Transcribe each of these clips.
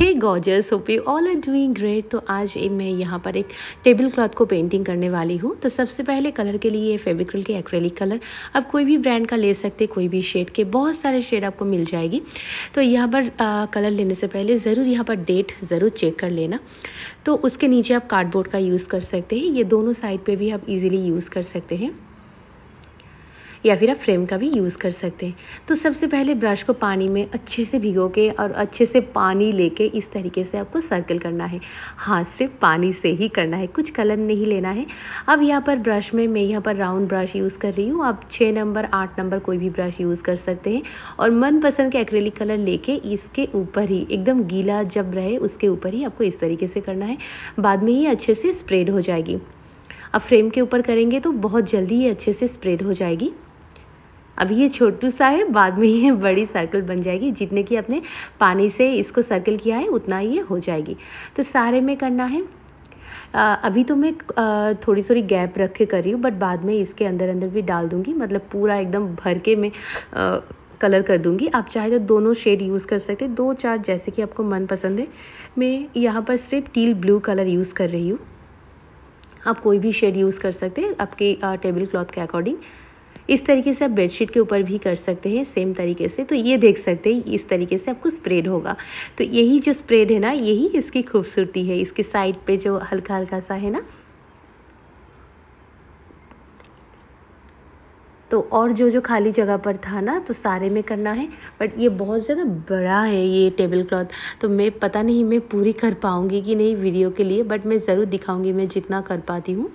hey gorgeous hope you all are doing great तो आज मैं यहाँ पर एक टेबल क्लॉथ को पेंटिंग करने वाली हूँ तो सबसे पहले कलर के लिए फेविक्रिल के एक्रेलिक कलर आप कोई भी ब्रांड का ले सकते कोई भी शेड के बहुत सारे शेड आपको मिल जाएगी तो यहाँ पर आ, कलर लेने से पहले ज़रूर यहाँ पर डेट ज़रूर चेक कर लेना तो उसके नीचे आप कार्डबोर्ड का यूज़ कर सकते हैं ये दोनों साइड पर भी आप ईज़िली यूज़ कर सकते हैं या फिर आप फ्रेम का भी यूज़ कर सकते हैं तो सबसे पहले ब्रश को पानी में अच्छे से भिगो के और अच्छे से पानी लेके इस तरीके से आपको सर्कल करना है हाँ सिर्फ पानी से ही करना है कुछ कलर नहीं लेना है अब यहाँ पर ब्रश में मैं यहाँ पर राउंड ब्रश यूज़ कर रही हूँ आप छः नंबर आठ नंबर कोई भी ब्रश यूज़ कर सकते हैं और मनपसंद के एक्रेलिक कलर लेके इसके ऊपर ही एकदम गीला जब रहे उसके ऊपर ही आपको इस तरीके से करना है बाद में ही अच्छे से स्प्रेड हो जाएगी अब फ्रेम के ऊपर करेंगे तो बहुत जल्दी ये अच्छे से स्प्रेड हो जाएगी अब ये छोटू सा है बाद में ये बड़ी सर्कल बन जाएगी जितने की आपने पानी से इसको सर्कल किया है उतना ये हो जाएगी तो सारे में करना है आ, अभी तो मैं आ, थोड़ी थोड़ी गैप रख के कर रही हूँ बट बाद में इसके अंदर अंदर भी डाल दूँगी मतलब पूरा एकदम भर के मैं आ, कलर कर दूँगी आप चाहे तो दोनों शेड यूज़ कर सकते हैं दो चार जैसे कि आपको मन पसंद है मैं यहाँ पर सिर्फ टील ब्लू कलर यूज़ कर रही हूँ आप कोई भी शेड यूज़ कर सकते हैं आपके टेबल क्लॉथ के अकॉर्डिंग इस तरीके से आप बेडशीट के ऊपर भी कर सकते हैं सेम तरीके से तो ये देख सकते हैं इस तरीके से आपको स्प्रेड होगा तो यही जो स्प्रेड है ना यही इसकी खूबसूरती है इसके साइड पे जो हल्का हल्का सा है ना तो और जो जो खाली जगह पर था ना तो सारे में करना है बट ये बहुत ज़्यादा बड़ा है ये टेबल क्लॉथ तो मैं पता नहीं मैं पूरी कर पाऊँगी कि नहीं वीडियो के लिए बट मैं ज़रूर दिखाऊँगी मैं जितना कर पाती हूँ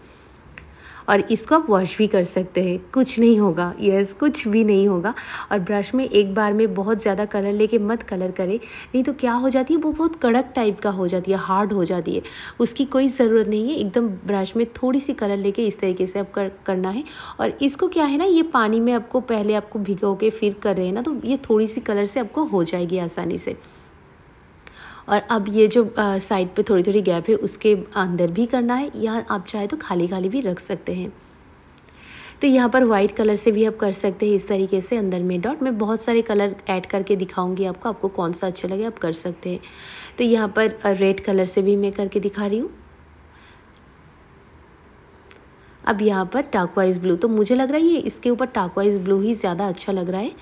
और इसको आप वॉश भी कर सकते हैं कुछ नहीं होगा यस कुछ भी नहीं होगा और ब्रश में एक बार में बहुत ज़्यादा कलर लेके मत कलर करें नहीं तो क्या हो जाती है वो बहुत कड़क टाइप का हो जाती है हार्ड हो जाती है उसकी कोई ज़रूरत नहीं है एकदम ब्रश में थोड़ी सी कलर लेके इस तरीके से आप कर, करना है और इसको क्या है ना ये पानी में आपको पहले आपको भिगो के फिर कर रहे हैं ना तो ये थोड़ी सी कलर से आपको हो जाएगी आसानी से और अब ये जो साइड पे थोड़ी थोड़ी गैप है उसके अंदर भी करना है या आप चाहे तो खाली खाली भी रख सकते हैं तो यहाँ पर वाइट कलर से भी आप कर सकते हैं इस तरीके से अंदर में डॉट मैं बहुत सारे कलर ऐड करके दिखाऊंगी आपको आपको कौन सा अच्छा लगे आप कर सकते हैं तो यहाँ पर रेड कलर से भी मैं करके दिखा रही हूँ अब यहाँ पर टाकवाइज ब्लू तो मुझे लग रहा है ये इसके ऊपर टाकवाइज ब्लू ही ज़्यादा अच्छा लग रहा है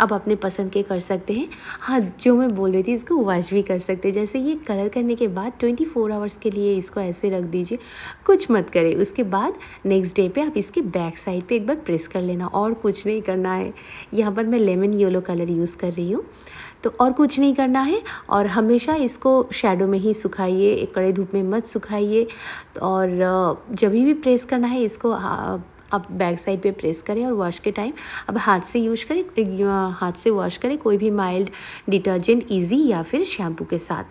आप अपने पसंद के कर सकते हैं हाँ जो मैं बोल रही थी इसको वॉश भी कर सकते हैं जैसे ये कलर करने के बाद 24 फोर आवर्स के लिए इसको ऐसे रख दीजिए कुछ मत करें उसके बाद नेक्स्ट डे पे आप इसके बैक साइड पे एक बार प्रेस कर लेना और कुछ नहीं करना है यहाँ पर मैं लेमन येलो कलर यूज़ कर रही हूँ तो और कुछ नहीं करना है और हमेशा इसको शेडो में ही सुखाइए कड़े धूप में मत सुखाइए और जब भी प्रेस करना है इसको हाँ, अब बैक साइड पे प्रेस करें और वॉश के टाइम अब हाथ से यूज करें हाथ से वॉश करें कोई भी माइल्ड डिटर्जेंट ईजी या फिर शैम्पू के साथ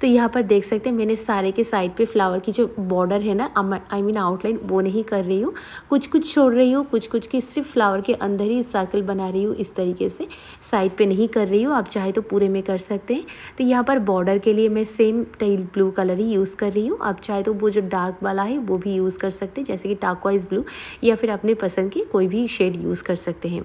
तो यहाँ पर देख सकते हैं मैंने सारे के साइड पे फ्लावर की जो बॉर्डर है ना आई मीन आउटलाइन वो नहीं कर रही हूँ कुछ कुछ छोड़ रही हूँ कुछ कुछ की सिर्फ फ्लावर के अंदर ही सर्कल बना रही हूँ इस तरीके से साइड पर नहीं कर रही हूँ आप चाहे तो पूरे में कर सकते हैं तो यहाँ पर बॉर्डर के लिए मैं सेम टेल ब्लू कलर ही यूज़ कर रही हूँ आप चाहे तो वो जो डार्क वाला है वो भी यूज़ कर सकते हैं जैसे कि टाकवाइज ब्लू या फिर अपने पसंद की कोई भी शेड यूज़ कर सकते हैं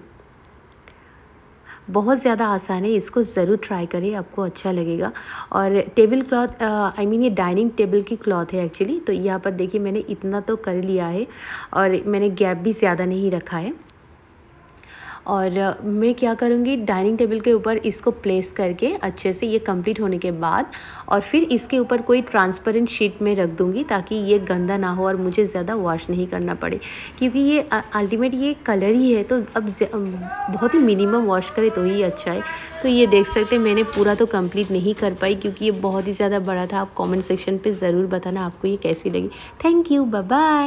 बहुत ज़्यादा आसान है इसको ज़रूर ट्राई करें आपको अच्छा लगेगा और टेबल क्लॉथ आई मीन ये डाइनिंग टेबल की क्लॉथ है एक्चुअली तो यहाँ पर देखिए मैंने इतना तो कर लिया है और मैंने गैप भी ज़्यादा नहीं रखा है और मैं क्या करूँगी डाइनिंग टेबल के ऊपर इसको प्लेस करके अच्छे से ये कंप्लीट होने के बाद और फिर इसके ऊपर कोई ट्रांसपेरेंट शीट में रख दूँगी ताकि ये गंदा ना हो और मुझे ज़्यादा वॉश नहीं करना पड़े क्योंकि ये अल्टीमेट ये कलर ही है तो अब बहुत ही मिनिमम वॉश करे तो ही अच्छा है तो ये देख सकते मैंने पूरा तो कम्प्लीट नहीं कर पाई क्योंकि ये बहुत ही ज़्यादा बड़ा था आप कॉमेंट सेक्शन पर ज़रूर बताना आपको ये कैसी लगी थैंक यू बाय